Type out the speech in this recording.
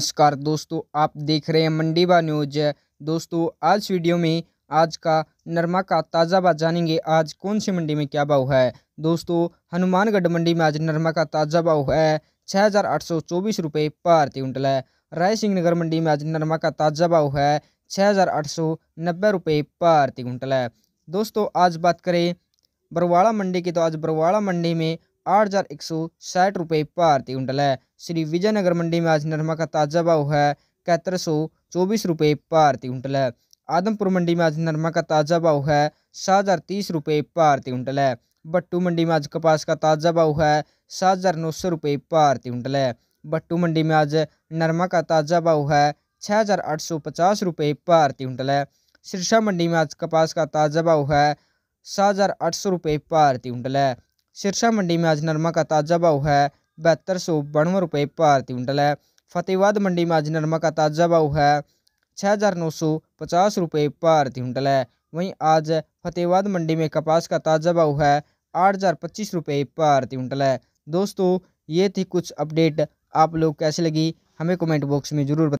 नमस्कार दोस्तों आप देख रहे हैं मंडी बा न्यूज दोस्तों आज वीडियो में आज का नरमा का ताज़ा भाव जानेंगे आज कौन सी मंडी में क्या भाव है दोस्तों हनुमानगढ़ मंडी में आज नरमा का ताज़ा भाव है छः हज़ार आठ सौ चौबीस रुपये क्विंटल है राय सिंह नगर मंडी में आज नरमा का ताज़ा भाव है छः हज़ार आठ सौ नब्बे रुपये प्रति क्विंटल है दोस्तों आज बात करें बरवाड़ा मंडी की तो आज बरवाड़ा मंडी में आठ हज़ार एक सौ साठ रुपये भारतीय कुंटल है श्री विजयनगर मंडी में आज नरमा का ताज़ा भाव है इकहत्तर सौ चौबीस रुपये भारतीय कुंटल है आदमपुर मंडी में आज नरमा का ताज़ा भाव है सात हज़ार तीस रुपये भारतीय कुंटल है बट्टू मंडी में आज कपास का ताज़ा भाव है सात हज़ार नौ सौ रुपये भारतीय कुंटल है बट्टू मंडी में आज नरमा का ताज़ा भाव है छः हज़ार आठ सौ पचास रुपये भारतीय कुंटल है सिरसा मंडी में आज कपास का ताज़ा भाव है सात हज़ार आठ सौ रुपये भारतीय कुंटल है सिरसा मंडी में आज नरमा का ताज़ा भाव है बहत्तर सौ बानवे रुपये भारती क्विंटल है फतेहबाद मंडी में आज नरमा का ताज़ा भाव है छः हज़ार नौ सौ पचास रुपये भारती क्विंटल है वहीं आज फतेहबाद मंडी में कपास का ताज़ा भाव है आठ हज़ार पच्चीस रुपये भारती क्विंटल है दोस्तों ये थी कुछ अपडेट आप लोग कैसे लगी हमें कमेंट बॉक्स में ज़रूर